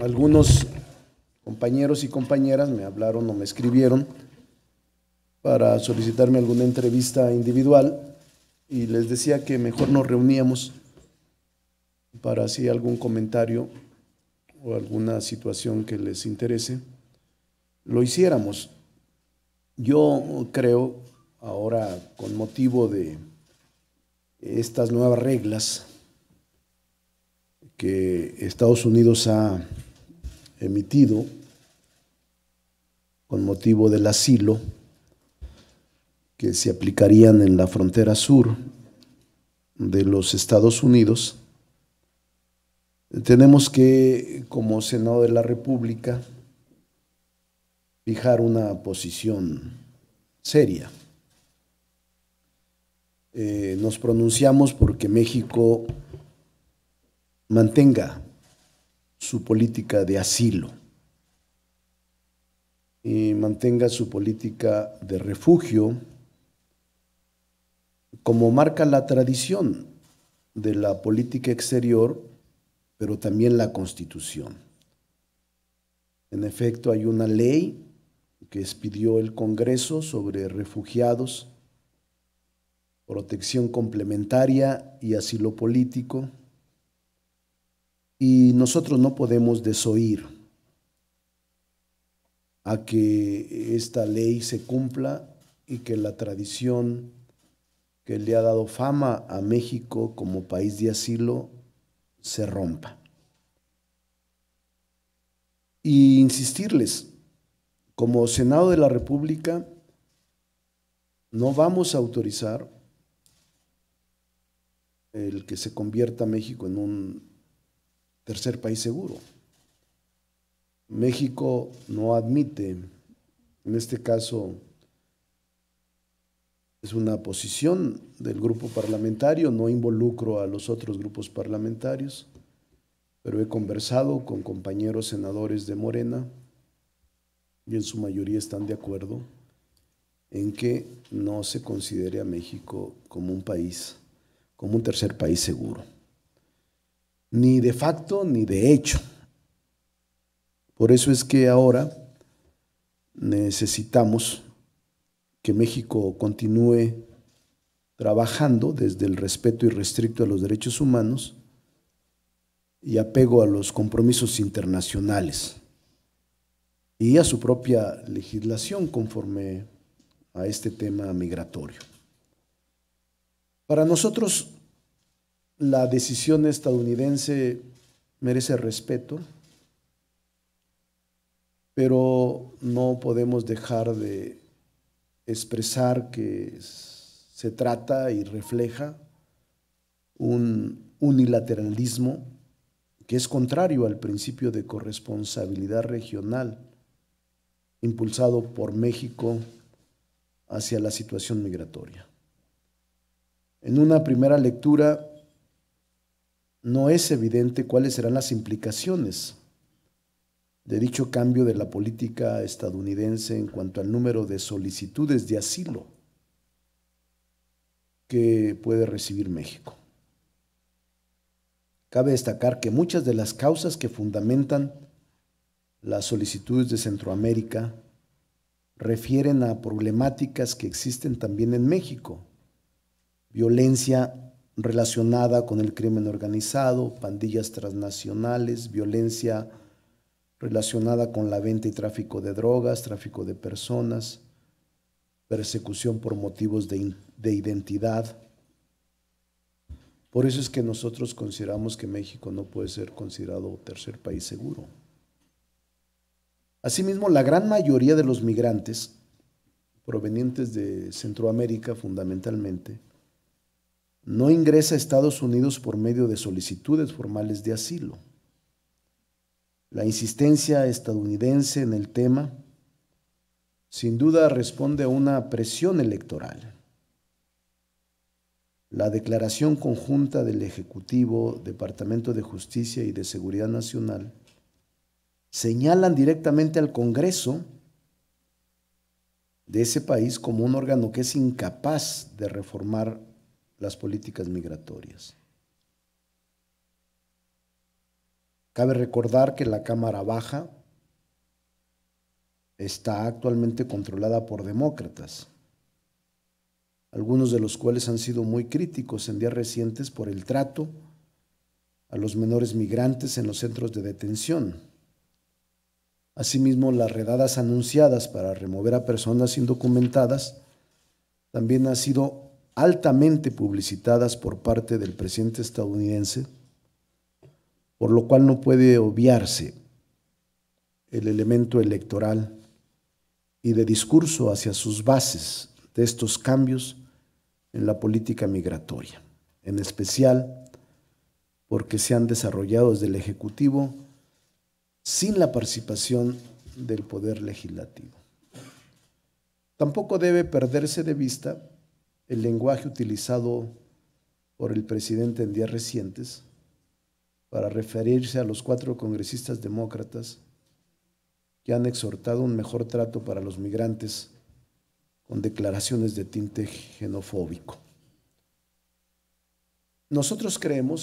Algunos compañeros y compañeras me hablaron o me escribieron para solicitarme alguna entrevista individual y les decía que mejor nos reuníamos para así algún comentario o alguna situación que les interese, lo hiciéramos. Yo creo, ahora con motivo de estas nuevas reglas que Estados Unidos ha emitido con motivo del asilo que se aplicarían en la frontera sur de los Estados Unidos, tenemos que, como Senado de la República, fijar una posición seria. Eh, nos pronunciamos porque México mantenga su política de asilo y mantenga su política de refugio como marca la tradición de la política exterior, pero también la constitución. En efecto, hay una ley que expidió el Congreso sobre refugiados, protección complementaria y asilo político, y nosotros no podemos desoír a que esta ley se cumpla y que la tradición que le ha dado fama a México como país de asilo se rompa. Y insistirles, como Senado de la República, no vamos a autorizar el que se convierta México en un tercer país seguro. México no admite, en este caso es una posición del grupo parlamentario, no involucro a los otros grupos parlamentarios, pero he conversado con compañeros senadores de Morena y en su mayoría están de acuerdo en que no se considere a México como un país, como un tercer país seguro ni de facto ni de hecho. Por eso es que ahora necesitamos que México continúe trabajando desde el respeto irrestricto a los derechos humanos y apego a los compromisos internacionales y a su propia legislación conforme a este tema migratorio. Para nosotros la decisión estadounidense merece respeto, pero no podemos dejar de expresar que se trata y refleja un unilateralismo que es contrario al principio de corresponsabilidad regional impulsado por México hacia la situación migratoria. En una primera lectura, no es evidente cuáles serán las implicaciones de dicho cambio de la política estadounidense en cuanto al número de solicitudes de asilo que puede recibir México. Cabe destacar que muchas de las causas que fundamentan las solicitudes de Centroamérica refieren a problemáticas que existen también en México. Violencia relacionada con el crimen organizado, pandillas transnacionales, violencia relacionada con la venta y tráfico de drogas, tráfico de personas, persecución por motivos de, identidad. Por eso es que nosotros consideramos que México no puede ser considerado tercer país seguro. Asimismo, la gran mayoría de los migrantes provenientes de Centroamérica fundamentalmente, no ingresa a Estados Unidos por medio de solicitudes formales de asilo. La insistencia estadounidense en el tema sin duda responde a una presión electoral. La declaración conjunta del Ejecutivo, Departamento de Justicia y de Seguridad Nacional señalan directamente al Congreso de ese país como un órgano que es incapaz de reformar las políticas migratorias. Cabe recordar que la Cámara Baja está actualmente controlada por demócratas, algunos de los cuales han sido muy críticos en días recientes por el trato a los menores migrantes en los centros de detención. Asimismo, las redadas anunciadas para remover a personas indocumentadas también han sido altamente publicitadas por parte del presidente estadounidense, por lo cual no puede obviarse el elemento electoral y de discurso hacia sus bases de estos cambios en la política migratoria, en especial porque se han desarrollado desde el Ejecutivo sin la participación del Poder Legislativo. Tampoco debe perderse de vista el lenguaje utilizado por el presidente en días recientes para referirse a los cuatro congresistas demócratas que han exhortado un mejor trato para los migrantes con declaraciones de tinte xenofóbico. Nosotros creemos